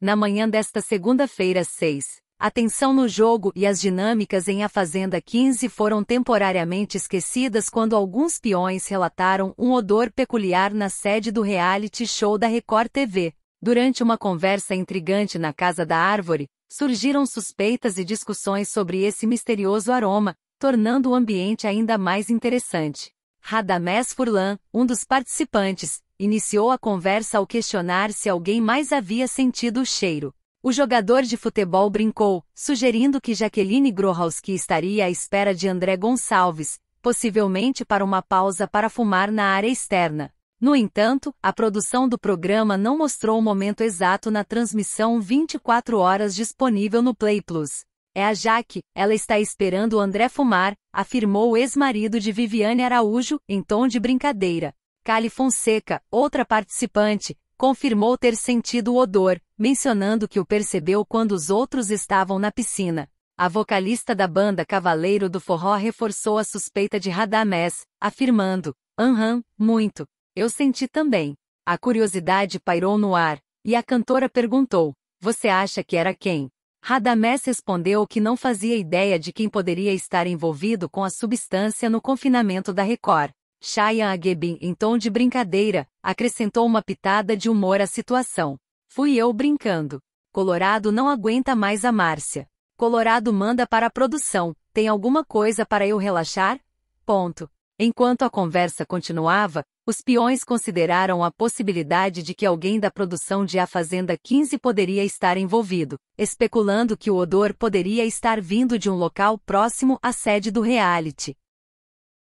Na manhã desta segunda-feira, 6, a tensão no jogo e as dinâmicas em A Fazenda 15 foram temporariamente esquecidas quando alguns peões relataram um odor peculiar na sede do reality show da Record TV. Durante uma conversa intrigante na Casa da Árvore, surgiram suspeitas e discussões sobre esse misterioso aroma, tornando o ambiente ainda mais interessante. Radamés Furlan, um dos participantes, Iniciou a conversa ao questionar se alguém mais havia sentido o cheiro. O jogador de futebol brincou, sugerindo que Jaqueline Grohowski estaria à espera de André Gonçalves, possivelmente para uma pausa para fumar na área externa. No entanto, a produção do programa não mostrou o momento exato na transmissão 24 horas disponível no Play Plus. É a Jaque, ela está esperando o André fumar, afirmou o ex-marido de Viviane Araújo, em tom de brincadeira. Cali Fonseca, outra participante, confirmou ter sentido o odor, mencionando que o percebeu quando os outros estavam na piscina. A vocalista da banda Cavaleiro do Forró reforçou a suspeita de Radamés, afirmando: Aham, muito. Eu senti também. A curiosidade pairou no ar, e a cantora perguntou: Você acha que era quem? Radamés respondeu que não fazia ideia de quem poderia estar envolvido com a substância no confinamento da Record. Shaya Agebin, em tom de brincadeira, acrescentou uma pitada de humor à situação. Fui eu brincando. Colorado não aguenta mais a Márcia. Colorado manda para a produção. Tem alguma coisa para eu relaxar? Ponto. Enquanto a conversa continuava, os peões consideraram a possibilidade de que alguém da produção de A Fazenda 15 poderia estar envolvido, especulando que o odor poderia estar vindo de um local próximo à sede do reality.